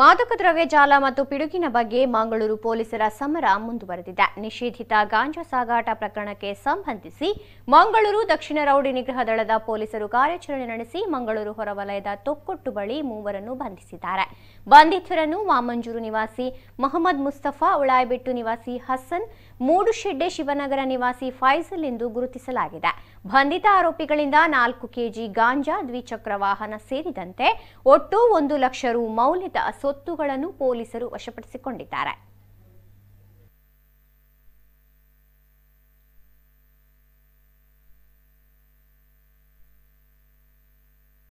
ಮಾದಕ ದ್ರವ್ಯ ಜಾಲ ಮತ್ತು ಪಿಡುಗಿನ ಬಗ್ಗೆ ಮಂಗಳೂರು ಪೊಲೀಸರ ಸಮರ ಮುಂದುವರೆದಿದೆ ನಿಷೇಧಿತ ಗಾಂಜಾ ಸಾಗಾಟ ಪ್ರಕರಣಕ್ಕೆ ಸಂಬಂಧಿಸಿ ಮಂಗಳೂರು ದಕ್ಷಿಣ ರೌಡಿ ನಿಗ್ರಹ ದಳದ ಪೊಲೀಸರು ಕಾರ್ಯಾಚರಣೆ ನಡೆಸಿ ಮಂಗಳೂರು ಹೊರವಲಯದ ತೊಕ್ಕೊಟ್ಟು ಬಳಿ ಮೂವರನ್ನು ಬಂಧಿಸಿದ್ದಾರೆ ಬಂಧಿತರನ್ನು ಮಾಮಂಜೂರು ನಿವಾಸಿ ಮೊಹಮ್ಮದ್ ಮುಸ್ತಫಾ ಉಳಾಯಬೆಟ್ಟು ನಿವಾಸಿ ಹಸನ್ ಮೂಡುಶೆಡ್ಡೆ ಶಿವನಗರ ನಿವಾಸಿ ಫೈಜಲ್ ಎಂದು ಗುರುತಿಸಲಾಗಿದೆ ಬಂಧಿತ ಆರೋಪಿಗಳಿಂದ ನಾಲ್ಕು ಕೆಜಿ ಗಾಂಜಾ ದ್ವಿಚಕ್ರ ವಾಹನ ಸೇರಿದಂತೆ ಒಟ್ಟು ಒಂದು ಲಕ್ಷ ರು ಮೌಲ್ಯದ ಸ್ವತ್ತುಗಳನ್ನು ಪೊಲೀಸರು ವಶಪಡಿಸಿಕೊಂಡಿದ್ದಾರೆ